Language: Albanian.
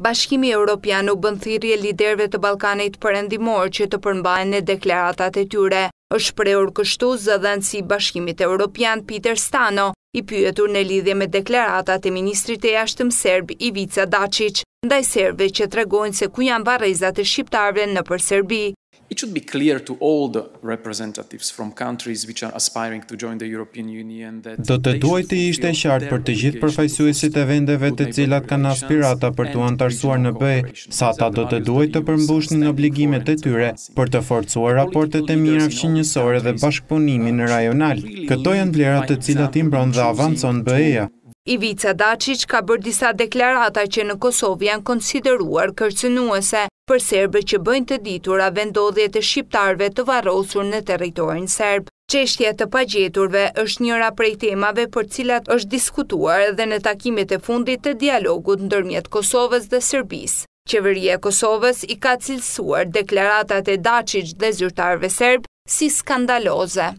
Bashkimi Europian u e liderve të Balkanit për endimor që të përmbajnë në deklaratat e tyre. është preur kështu zëdhen si Bashkimit Europian Peter Stano, i pyetur në lidhje me deklaratat e Ministrit e Ashtëm Serb Ivica Dacic, ndaj serve që tregojnë se ku janë varezat e Shqiptarve në për Serbi. It should be clear to all the representatives from countries which are aspiring to join the European Union that Do të duhet të ishte qartë për të gjithë përfaqësuesit e vendeve të cilat kanë aspirata për të antarësuar në BE, sa ata do të duhet të përmbushnin obligimet e tyre për të forcuar raportet e mira fshinjësore dhe bashkëpunimin rajonal. Këto janë vlerat të cilat i mbron dhe avancon BE-ja. Ivica Dacic ka bërë disa deklarata që në Kosovë janë konsideruar kërcënuese për serbe që bëjnë të ditura vendodhjet e shqiptarve të varosur në teritorin serb. Qeshtja të pagjeturve është njëra prej temave për cilat është diskutuar edhe në takimit e fundit të dialogut në dërmjet Kosovës dhe Serbis. Qeveria Kosovës i ka cilësuar deklaratat e Dacic dhe zyrtarve serb si skandaloze.